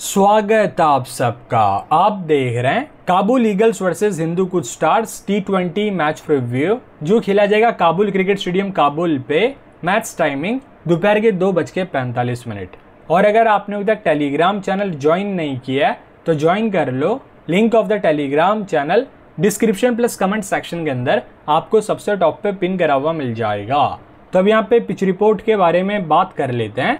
स्वागत आप सबका आप देख रहे हैं Kabul eagles versus Hindukush stars T twenty match review जो खेला जाएगा काबुल क्रिकेट स्टेडियम काबुल पे मैच टाइमिंग दोपहर के दो बज के पैंतालीस मिनट और अगर आपने अभी तक टेलीग्राम चैनल ज्वाइन नहीं किया है तो ज्वाइन कर लो link of the Telegram channel description plus comment section के अंदर आपको सबसे टॉप पे पिन करा हुआ मिल जाएगा तो अब यहाँ पे पिच रिपोर्ट के बारे में बात कर लेते हैं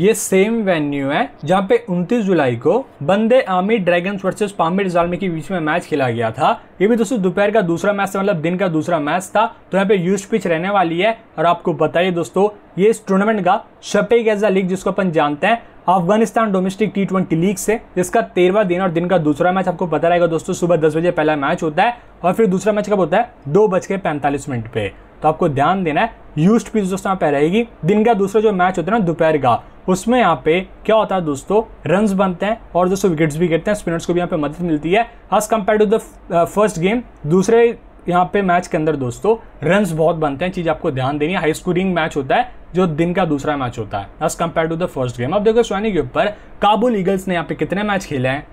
ये सेम वेन्यू है जहाँ पे 29 जुलाई को Band-e-Amir dragons versus Pamir Zalmi के बीच में मैच खेला गया था ये भी दोस्तों दोपहर का दूसरा मैच था मतलब दिन का दूसरा मैच था तो यहाँ पे यूज पिच रहने वाली है और आपको बताइए दोस्तों ये इस टूर्नामेंट का शपे गैजा लीग जिसको अपन जानते हैं Afghanistan domestic T twenty league से जिसका तेरहवा दिन और दिन का दूसरा मैच आपको पता रहेगा दोस्तों सुबह दस बजे पहला मैच होता है और फिर दूसरा मैच कब होता है दो बज के पैंतालीस मिनट पे तो आपको ध्यान देना है यूस्ट पिच दोस्तों यहाँ पे रहेगी दिन का दूसरा जो मैच होता है ना दोपहर का उसमें यहाँ पे क्या होता है दोस्तों रन्स बनते हैं और दोस्तों विकेट्स भी गिरते हैं स्पिनर्स को भी यहाँ पे मदद मिलती है as compare to the first game दूसरे यहाँ पे मैच के अंदर दोस्तों रन्स बहुत बनते हैं चीज़ आपको ध्यान देनी है हाई स्कोरिंग मैच होता है जो दिन का दूसरा मैच होता है as compare to the first game अब देखो स्वानी के ऊपर काबुल ईगल्स ने यहाँ पे कितने मैच खेले हैं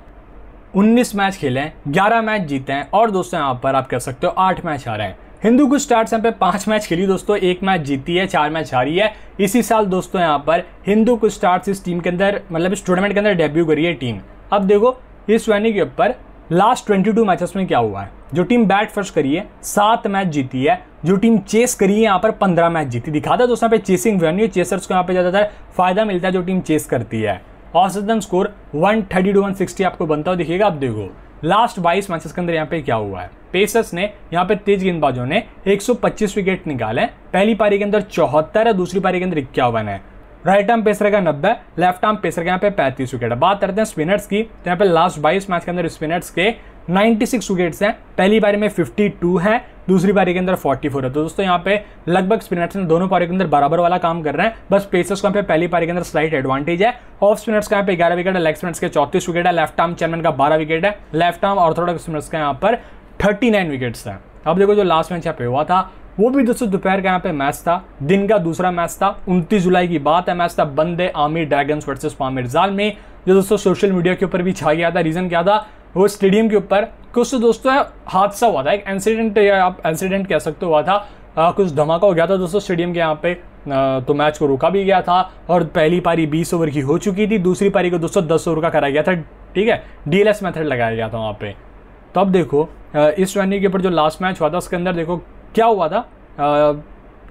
19 मैच खेले हैं 11 मैच जीते हैं और दोस्तों यहाँ पर आप कह सकते हो 8 मैच हारे हैं हिंदू कुछ स्टार्ट यहाँ पे पांच मैच खेली दोस्तों एक मैच जीती है चार मैच हारी है इसी साल दोस्तों यहाँ पर हिंदू कुछ स्टार्ट इस टीम के अंदर मतलब इस टूर्नामेंट के अंदर डेब्यू करी है टीम अब देखो इस वैनी के ऊपर लास्ट टू मैचेस में क्या हुआ है जो टीम बैट फर्स्ट करी है सात मैच जीती है जो टीम चेस करी है यहाँ पर पंद्रह मैच जीती दिखाता है दोस्तों यहाँ पे चेसिंग वैन्यू चेसर्स को यहाँ पे ज़्यादातर फायदा मिलता है जो टीम चेस करती है औसतन स्कोर 130 टू 160 आपको बनता हुआ दिखेगा आप देखो लास्ट 22 मैचेस के अंदर यहाँ पे क्या हुआ है पेसर्स ने यहाँ पे तेज गेंदबाजों ने 125 विकेट निकाले पहली पारी के अंदर चौहत्तर है दूसरी पारी के अंदर इक्यावन है राइट आर्म पेसर का नब्बे लेफ्ट आर्म पेसर का यहाँ पे पैंतीस विकेट है बात करते हैं स्पिनर्स की तो यहाँ पे लास्ट बाईस मैच के अंदर स्पिनर्स के 96 विकेट्स हैं पहली पारी में 52 है दूसरी पारी के अंदर 44 है तो दोस्तों यहाँ पे लगभग स्पिनर्स ने दोनों पारी के अंदर बराबर वाला काम कर रहे हैं बस पेसर्स को यहाँ पे पहली पारी के अंदर स्लाइट एडवांटेज है ऑफ स्पिनर्स का यहाँ पे ग्यारह विकेट है लेग स्पिनर्स के चौतीस विकेट है लेफ्ट आर्म चेयरमैन का बारह विकेट है लेफ्ट आर्म ऑर्थोडॉक्स स्पिनर्स का यहाँ पर थर्टी नाइन विकेट्स थे अब देखो जो लास्ट मैच यहाँ पे हुआ था वो भी दोस्तों दोपहर का यहाँ पे मैच था दिन का दूसरा मैच था उनतीस जुलाई की बात है मैच था बंदे आमिर ड्रैगन्स वर्सेस पामिर जाल में जो दोस्तों सोशल मीडिया के ऊपर भी छा गया था रीज़न क्या था वो स्टेडियम के ऊपर कुछ तो दोस्तों हादसा हुआ था एक इंसिडेंट या आप इंसिडेंट कह सकते हुआ था आ, कुछ धमाका हो गया था दोस्तों स्टेडियम के यहाँ पे आ, तो मैच को रोका भी गया था और पहली पारी 20 ओवर की हो चुकी थी दूसरी पारी को दोस्तों 10 ओवर का कराया गया था ठीक है डीएलएस मेथड लगाया गया था वहाँ पे तो अब देखो इस ट्वेंटी के ऊपर जो लास्ट मैच हुआ था उसके अंदर देखो क्या हुआ था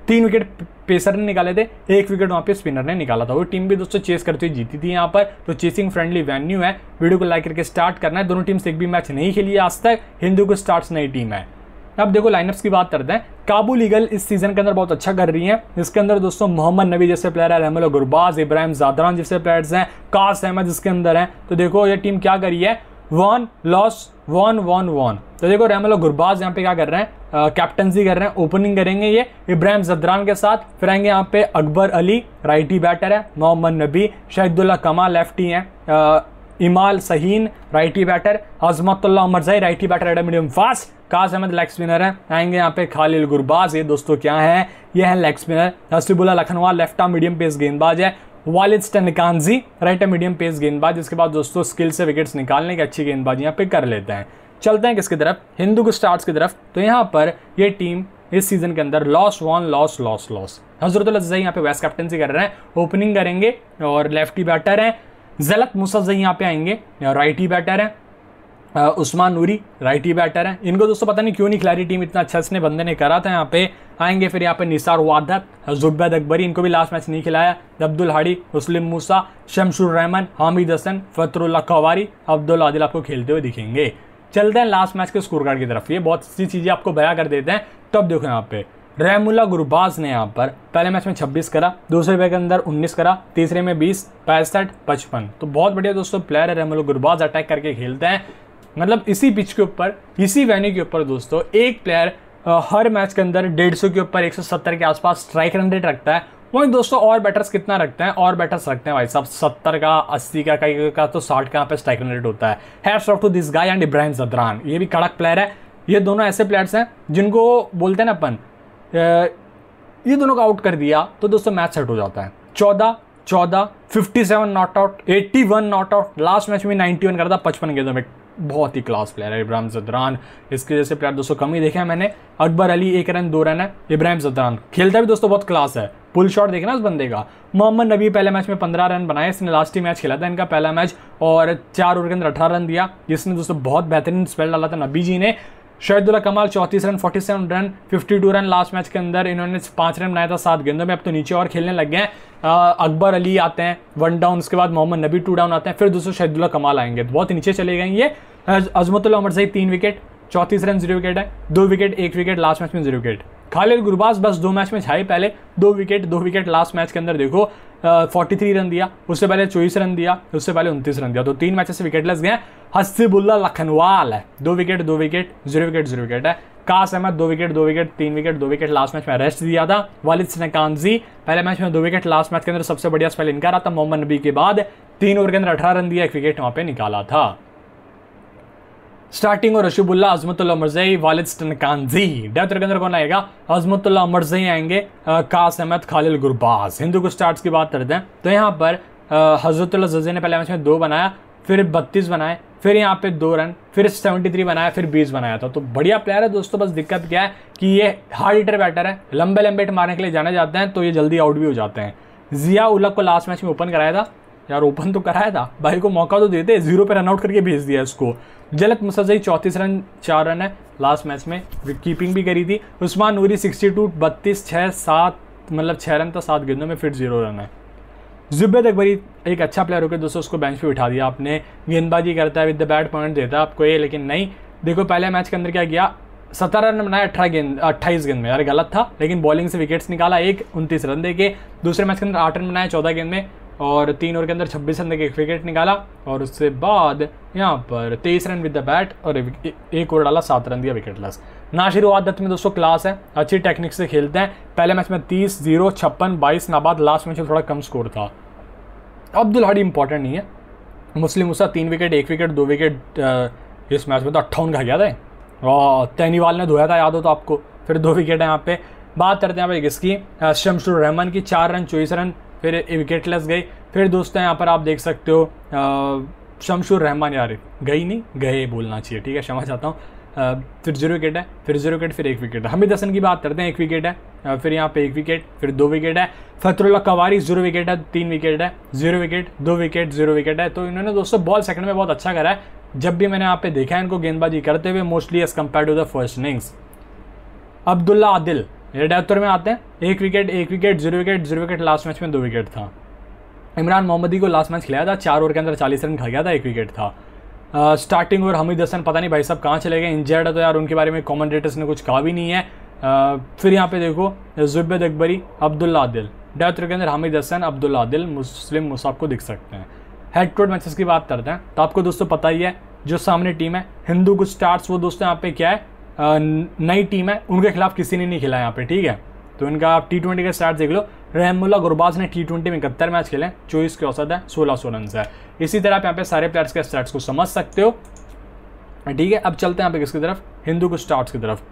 तीन विकेट पेसर ने निकाले थे एक विकेट वहाँ पे स्पिनर ने निकाला था वो टीम भी दोस्तों चेस करते हुए जीती थी यहाँ पर तो चेसिंग फ्रेंडली वेन्यू है वीडियो को लाइक करके स्टार्ट करना है दोनों टीम्स एक भी मैच नहीं खेली है आज तक हिंदू को स्टार्ट नई टीम है अब देखो लाइनअप्स की बात करते हैं काबुल ईगल इस सीजन के अंदर बहुत अच्छा कर रही है इसके अंदर दोस्तों मोहम्मद नबी जैसे प्लेयर है रहमल गुरबाज इब्राहिम जादरान जैसे प्लेयर्स हैं कास अहमद इसके अंदर हैं तो देखो ये टीम क्या करी है won loss won won won तो देखो रेमलो गुरबाज यहाँ पे क्या कर रहे हैं कैप्टनसी कर रहे हैं ओपनिंग करेंगे ये इब्राहिम जदरान के साथ फिर आएंगे यहाँ पे अकबर अली राइटी बैटर है मोहम्मद नबी शहीदुल्ला कमा लेफ्टी हैं इमाल सहीन righty batter Azmatullah Umar righty batter Adam medium fast Qais Ahmad leg spinner है आएंगे यहाँ पे खालिल गुरबाज ये दोस्तों क्या है ये है लेग स्पिनर हसीबुल्ला लखनवा लेफ्ट आर्म मीडियम पेस गेंदबाज है वालिद स्टनकानजी राइट मीडियम पेस गेंदबाज इसके बाद दोस्तों स्किल से विकेट्स निकालने की अच्छी गेंदबाज यहाँ पे कर लेते हैं चलते हैं किसकी तरफ हिंदू के स्टार्स की तरफ तो यहाँ पर ये टीम इस सीजन के अंदर loss won loss loss loss हजरत अजई यहाँ पे वेस्ट कैप्टनसी कर रहे हैं ओपनिंग करेंगे और लेफ्टी बैटर हैं जलत मुसजई यहाँ पे आएंगे राइट ही बैटर हैं उस्मान नूरी राइटी बैटर हैं इनको दोस्तों पता नहीं क्यों नहीं खिलाड़ी टीम इतना अच्छा इसने बंदे ने करा था यहाँ पे आएंगे फिर यहाँ पे निसार वादत जुबैद अकबरी इनको भी लास्ट मैच नहीं खिलाया अब्दुल हाड़ी मुस्लिम मूसा शमशुर रहमान हामिद हसन फतरुल्ला कवारी अब्दुल आदिल आपको खेलते हुए दिखेंगे चलते हैं लास्ट मैच के स्कोर कार्ड की तरफ ये बहुत सी चीज़ें आपको बया कर देते हैं तब देखो यहाँ पे रहमुल्ला गुरबाज ने यहाँ पर पहले मैच में 26 करा दूसरे पे के अंदर 19 करा तीसरे में 20 पैंसठ पचपन तो बहुत बढ़िया दोस्तों प्लेयर है रहमुल्ला गुरबाज अटैक करके खेलते हैं मतलब इसी पिच के ऊपर इसी वेन्यू के ऊपर दोस्तों एक प्लेयर हर मैच के अंदर डेढ़ सौ के ऊपर एक सौ सत्तर के आसपास स्ट्राइक रन रेट रखता है वहीं दोस्तों और बैटर्स कितना रखते हैं और बैटर्स रखते हैं भाई साहब सत्तर का अस्सी का कई का तो साठ का यहाँ पे स्ट्राइक रन रेट होता है hats off to this guy and Ibrahim Zadran ये भी कड़क प्लेयर है ये दोनों ऐसे प्लेयर्स हैं जिनको बोलते हैं ना अपन ये दोनों को आउट कर दिया तो दोस्तों मैच सेट हो जाता है चौदह चौदह fifty seven not out eighty one not out last match में नाइन्टी वन करता पचपन गेंदों में बहुत ही क्लास प्लेयर है इब्राहिम जदरान इसके जैसे प्लेयर दोस्तों कम ही देखे हैं मैंने अकबर अली एक रन दो रन है इब्राहिम जदरान खेलता भी दोस्तों बहुत क्लास है पुल शॉट देखना उस बंदे का मोहम्मद नबी पहले मैच में पंद्रह रन बनाए इसने लास्ट ही मैच खेला था इनका पहला मैच और चार ओवर के अंदर अठारह रन दिया जिसने दोस्तों बहुत बेहतरीन स्पेल डाला था नबी जी ने शहीदुल्ला कमाल चौंतीस run forty seven run fifty two run last match के अंदर इन्होंने पाँच रन बनाया था सात गेंदों में अब तो नीचे और खेलने लग गए अकबर अली आते हैं वन डाउन उसके बाद मोहम्मद नबी टू डाउन आते हैं फिर दूसरे शहीदुल्ला कमाल आएंगे तो बहुत नीचे चले गए ये अजमतुल्ला उमर सही तीन विकेट चौतीस रन जीरो विकेट है दो विकेट एक विकेट लास्ट मैच में जीरो विकेट खालिद गुरबाज बस दो मैच में छाए पहले दो विकेट दो विकेट लास्ट मैच के अंदर देखो फोर्टी थ्री रन दिया उससे पहले चौबीस रन दिया उससे पहले उनतीस रन दिया तो तीन मैचेस से विकेट लस गए हसीबुल्ला लखनवाल है दो विकेट दो wicket zero wicket zero wicket है कास अहमद दो विकेट दो विकेट तीन विकेट दो विकेट लास्ट मैच में रेस्ट दिया था वालिद सनकानजी पहले मैच में दो विकेट लास्ट मैच के अंदर सबसे बढ़िया स्पेल इनका रहा था मोहम्मद नबी के बाद तीन ओवर के अंदर अठारह रन दिया एक विकेट वहाँ पे निकाला था स्टार्टिंग और रशीबुल्ला अजमतुल्ला मरजई वालिद तनकानजी डेप्थ रकेंद्र कौन आएगा अजमतुल्ला मरजई आएंगे कास अहमद खालिल गुरबाज हिंदू को स्टार्ट्स की बात करते हैं तो यहाँ पर हजरतुल्ला जजे ने पहले मैच में दो बनाया फिर बत्तीस बनाए फिर यहाँ पे दो रन फिर 73 बनाया फिर 20 बनाया था तो बढ़िया प्लेयर है दोस्तों बस दिक्कत क्या है कि ये हार्ड हिटर बैटर है लंबे लंबे हिट मारने के लिए जाने जाते हैं तो ये जल्दी आउट भी हो जाते हैं जिया उलक को लास्ट मैच में ओपन कराया था यार ओपन तो कराया था भाई को मौका तो देते जीरो पे रनआउट करके भेज दिया इसको जलक मुसजई चौंतीस रन चार रन है लास्ट मैच में कीपिंग भी करी थी उस्मान नूरी सिक्सटी टू बत्तीस छः सात मतलब छः रन था सात गेंदों में फिर जीरो रन है जुबैद अकबरी एक अच्छा प्लेयर होकर दोस्तों उसको बेंच पे बिठा दिया आपने गेंदबाजी करता है विद द बैट पॉइंट देता है आपको ये लेकिन नहीं देखो पहले मैच के अंदर क्या किया सत्रह रन बनाए अठारह गेंद अट्ठाईस गेंद में यार गलत था लेकिन बॉलिंग से विकेट्स निकाला एक उनतीस रन देके दूसरे मैच के अंदर आठ रन बनाए चौदह गेंद में और तीन ओवर के अंदर छब्बीस रन देकर एक विकेट निकाला और उससे बाद यहाँ पर तेईस रन विद द बैट और एक ओवर डाला सात रन दिया विकेट लॉस शुरुआत दत्त में दोस्तों क्लास है अच्छी टेक्निक से खेलते हैं पहले मैच में तीस जीरो छप्पन बाईस नाबाद लास्ट मैच में थोड़ा कम स्कोर था अब्दुल हाडी इंपॉर्टेंट नहीं है मुस्लिम मूसा तीन विकेट एक विकेट दो विकेट इस मैच में तो अट्ठावन का गया था और तैनीवाल ने धोया था याद हो तो आपको फिर दो विकेट है यहाँ पे बात करते हैं यहाँ किसकी शमशुर रहमान की चार रन चौबीस रन फिर विकेटलेस गई फिर दोस्तों यहाँ पर आप देख सकते हो शमशुर रहमान यार गई नहीं गए बोलना चाहिए ठीक है क्षमा चाहता हूँ फिर जीरो विकेट है फिर जीरो विकेट फिर एक विकेट है हमिद हसन की बात करते हैं एक विकेट है फिर यहाँ पे एक विकेट फिर दो विकेट है फतरुल्ला कवारी जीरो विकेट है तीन विकेट है जीरो विकेट दो विकेट जीरो विकेट है तो इन्होंने दोस्तों बॉल सेकंड में बहुत अच्छा करा है जब भी मैंने यहाँ पे देखा है इनको गेंदबाजी करते हुए mostly as compare to the first innings Abdullah Adil रेडातुर में आते हैं एक विकेट एक wicket zero wicket zero wicket last match में दो विकेट था इमरान मोहम्मदी को लास्ट मैच खिलाया था चार ओवर के अंदर चालीस रन खा गया था एक विकेट था स्टार्टिंग ओवर हमीद हसन पता नहीं भाई साहब कहाँ चले गए इंजर्ड है तो यार उनके बारे में कॉमेंटेटर्स ने कुछ कहा भी नहीं है आ, फिर यहाँ पे देखो जुबैद अकबरी अब्दुल्ला आदिल डेथ के अंदर हमिद हसन अब्दुल्ला आदिल मुस्लिम मुसाफ को दिख सकते हैं हेड टू मैचेस की बात करते हैं तो आपको दोस्तों पता ही है जो सामने टीम है हिंदू कुछ स्टार्स वो दोस्तों यहाँ पे क्या है नई टीम है उनके खिलाफ किसी ने नहीं खेला यहाँ पे ठीक है तो इनका आप टी ट्वेंटी का स्टार्ट देख लो रहमुल्ला गुरबाज ने टी ट्वेंटी में इकहत्तर मैच खेले चौबीस के औसत है सोलह सौ रन है इसी तरह आप यहाँ पे सारे प्लेयर्स के स्टार्ट को समझ सकते हो ठीक है अब चलते हैं यहाँ पे किसकी तरफ हिंदू के स्टार्ट की तरफ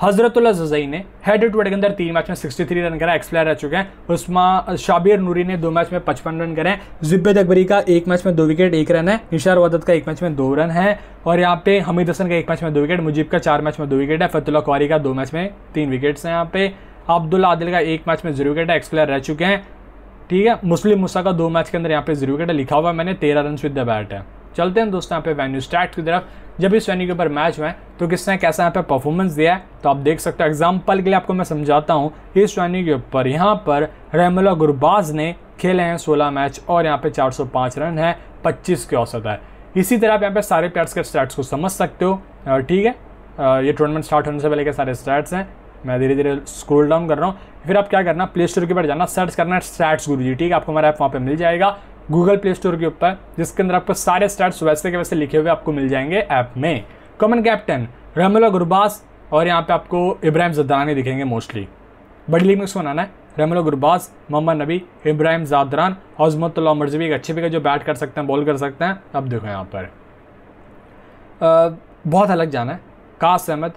हजरतुल्ला जजई ने हेड टू हेड के अंदर तीन मैच में 63 रन करा एक्स प्लेयर रह चुके हैं उसमें शाबिर नूरी ने दो मैच में पचपन रन करें ज़िब्बे जुबेद अकबरी का एक मैच में दो विकेट एक रन है निशार वदत का एक मैच में दो रन है और यहाँ पे हमीद हसन का एक मैच में दो विकेट मुजीब का चार मैच में दो विकेट है फतुल्ला कुआरी का दो मैच में तीन विकेट्स हैं यहाँ पे अब्दुल्ला आदिल का एक मैच में जीरो विकेट है एक्स प्लेयर रह चुके हैं ठीक है मुस्लिम मुस्ा का दो मैच के अंदर यहाँ पे जीरो विकेट लिखा हुआ है मैंने तेरह रन विद द बैट है चलते हैं दोस्तों यहाँ पे वेन्यू स्टैट की तरफ जब इस वेन्यू के ऊपर मैच हुए तो किसने कैसा यहाँ पे परफॉर्मेंस दिया है तो आप देख सकते हो एग्जाम्पल के लिए आपको मैं समझाता हूँ इस वेन्यू के ऊपर यहाँ पर रहमला गुरबाज ने खेले हैं 16 मैच और यहाँ पे 405 रन है 25 के औसत है इसी तरह आप यहाँ पे सारे प्लेयर्स के स्टैट्स को समझ सकते हो ठीक है ये टूर्नामेंट स्टार्ट होने से पहले के सारे स्टैट्स हैं मैं धीरे धीरे स्क्रोल डाउन कर रहा हूँ फिर आप क्या करना प्ले स्टोर के ऊपर जाना सर्च करना स्टैट्स गुरु जी ठीक है आपको हमारा ऐप वहाँ पर मिल जाएगा गूगल प्ले स्टोर के ऊपर जिसके अंदर आपको सारे स्टार्ट वैसे के वैसे लिखे हुए आपको मिल जाएंगे ऐप में कॉमन कैप्टन रहमल गुरबास और यहाँ पे आपको इब्राहिम जदरानी दिखेंगे मोस्टली बड़ी लीग में उसको बनाना है रहमल गुरबास मोहम्मद नबी इब्राहिम जादरान हजमतुल्ला मरजबी एक अच्छे पिकर जो बैट कर सकते हैं बॉल कर सकते हैं अब देखो यहाँ पर बहुत अलग जाना है कास अहमद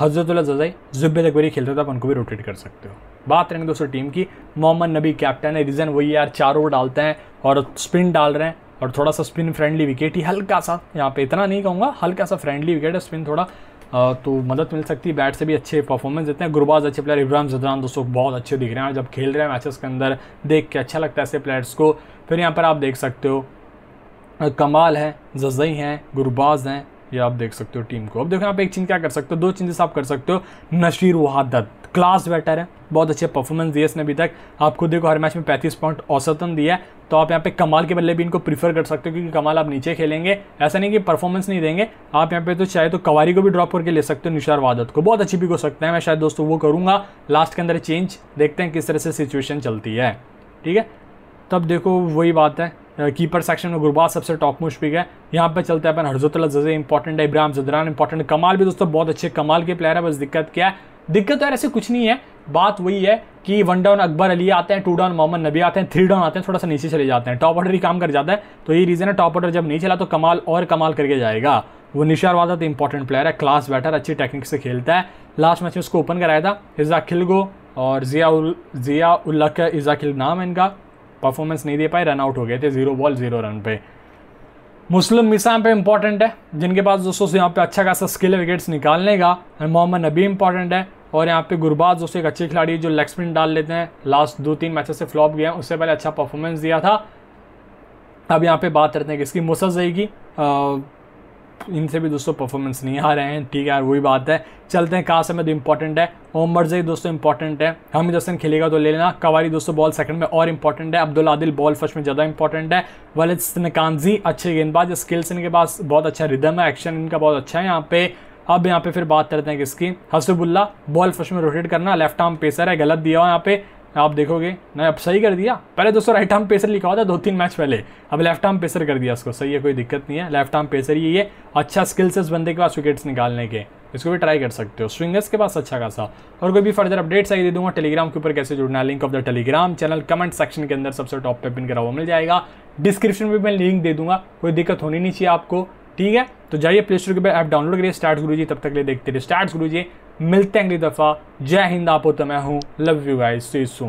हजरतुल्ला जजई जुब्बे तकबरी खेलते थे आप उनको भी रोटेट कर सकते हो बात करेंगे दोस्तों टीम की मोहम्मद नबी कैप्टन है रीज़न वही यार चार ओवर डालते हैं और स्पिन डाल रहे हैं और थोड़ा सा स्पिन फ्रेंडली विकेट ही हल्का सा यहाँ पे इतना नहीं कहूँगा हल्का सा फ्रेंडली विकेट है स्पिन थोड़ा तो मदद मिल सकती है बैट से भी अच्छे परफॉर्मेंस देते हैं गुरबाज अच्छे प्लेयर इब्राहम जदान दोस्तों बहुत अच्छे दिख रहे हैं जब खेल रहे हैं मैचेस के अंदर देख के अच्छा लगता है ऐसे प्लेयर्स को फिर यहाँ पर आप देख सकते हो कमाल है जजई हैं गुरबाज हैं ये आप देख सकते हो टीम को अब देखो आप एक चीज़ क्या कर सकते हो दो चीज़ें आप कर सकते हो नशीर वहादत क्लास बैटर है बहुत अच्छे परफॉर्मेंस दिए इसने अभी तक आपको देखो हर मैच में पैंतीस पॉइंट औसतन दिया है तो आप यहाँ पे कमाल के बल्ले भी इनको प्रीफर कर सकते हो क्योंकि कमाल आप नीचे खेलेंगे ऐसा नहीं कि परफॉर्मेंस नहीं देंगे आप यहाँ पे तो चाहे तो कवारी को भी ड्रॉप करके ले सकते हो निशार वादत को बहुत अच्छी भी हो सकता है मैं शायद दोस्तों वो करूँगा लास्ट के अंदर चेंज देखते हैं किस तरह से सिचुएशन चलती है ठीक है तब देखो वही बात है कीपर uh, सेक्शन में गुरबाज सबसे टॉप मोस्ट पिक है यहाँ पे चलते हैं अपन हरजतुल्ला जजे इंपॉर्टेंट है इब्राहम जदरान इंपॉर्टेंट कमाल भी दोस्तों बहुत अच्छे कमाल के प्लेयर है बस दिक्कत क्या है दिक्कत तो यार ऐसे कुछ नहीं है बात वही है कि वन डाउन अकबर अली आते हैं टू डाउन मोहम्मद नबी आते हैं थ्री डाउन आते हैं थोड़ा सा नीचे चले जाते हैं टॉप ऑर्डर ही काम कर जाता है तो ये रीज़न है टॉप ऑर्डर जब नहीं चला तो कमाल और कमाल करके जाएगा वो निशार वादा तो इंपॉर्टेंट प्लेयर है क्लास बैटर अच्छी टेक्निक से खेलता है लास्ट मैच में उसको ओपन कराया था इजाखिल गो और जिया उल जिया उल्ला इजाखिल नाम है इनका परफॉर्मेंस नहीं दे पाए रन आउट हो गए थे जीरो बॉल जीरो रन पे मुस्लिम मिसाम पे इंपॉर्टेंट है जिनके पास दोस्तों यहाँ पे अच्छा खासा स्किल है विकेट्स निकालने का एंड मोहम्मद नबी इंपॉर्टेंट है और यहाँ पे गुरबाज दोस्तों एक अच्छे खिलाड़ी जो लेग स्पिन डाल लेते हैं लास्ट दो तीन मैचेस से फ्लॉप गया उससे पहले अच्छा परफॉर्मेंस दिया था अब यहाँ पे बात करते हैं किसकी मुसल की इनसे भी दोस्तों परफॉर्मेंस नहीं आ रहे हैं ठीक है यार वही बात है चलते हैं कहाँ से मैं तो इंपॉर्टेंट है ओमर जई दोस्तों इंपॉर्टेंट है हम जसन खेलेगा तो ले लेना कवारी दोस्तों बॉल सेकंड में और इंपॉर्टेंट है अब्दुल आदिल बॉल फर्स्ट में ज़्यादा इंपॉर्टेंट है वालिद स्नकानजी अच्छे गेंदबाज स्किल्स इनके पास बहुत अच्छा रिदम है एक्शन इनका बहुत अच्छा है यहाँ पे अब यहाँ पे फिर बात करते हैं किसकी हसबुल्ला बॉल फर्स्ट में रोटेट करना लेफ्ट आर्म पेसर है गलत दिया हुआ यहाँ पे आप देखोगे ना अब सही कर दिया पहले दोस्तों राइट हार्म पेसर लिखा हुआ था दो तीन मैच पहले अब लेफ्ट हार्म पेसर कर दिया उसको सही है कोई दिक्कत नहीं है लेफ्ट हार्म पेसर ही ये अच्छा स्किल्स है इस बंदे के पास विकेट्स निकालने के इसको भी ट्राई कर सकते हो स्विंगर्स के पास अच्छा खासा और कोई भी फर्दर अपडेट्स आई दे दूंगा टेलीग्राम के ऊपर कैसे जुड़ना link of the Telegram channel comment section के अंदर सबसे टॉप पे पिन करा हुआ मिल जाएगा डिस्क्रिप्शन में मैं लिंक दे दूंगा कोई दिक्कत होनी नहीं चाहिए आपको ठीक है तो जाइए प्ले स्टोर के ऊपर ऐप डाउनलोड करिए स्टार्ट गुरु जी तब तक ले देखते रहिए स्टार्ट गुरु जी मिलते हैं अगली दफ़ा जय हिंद आप तो मैं हूँ love you guys see Sue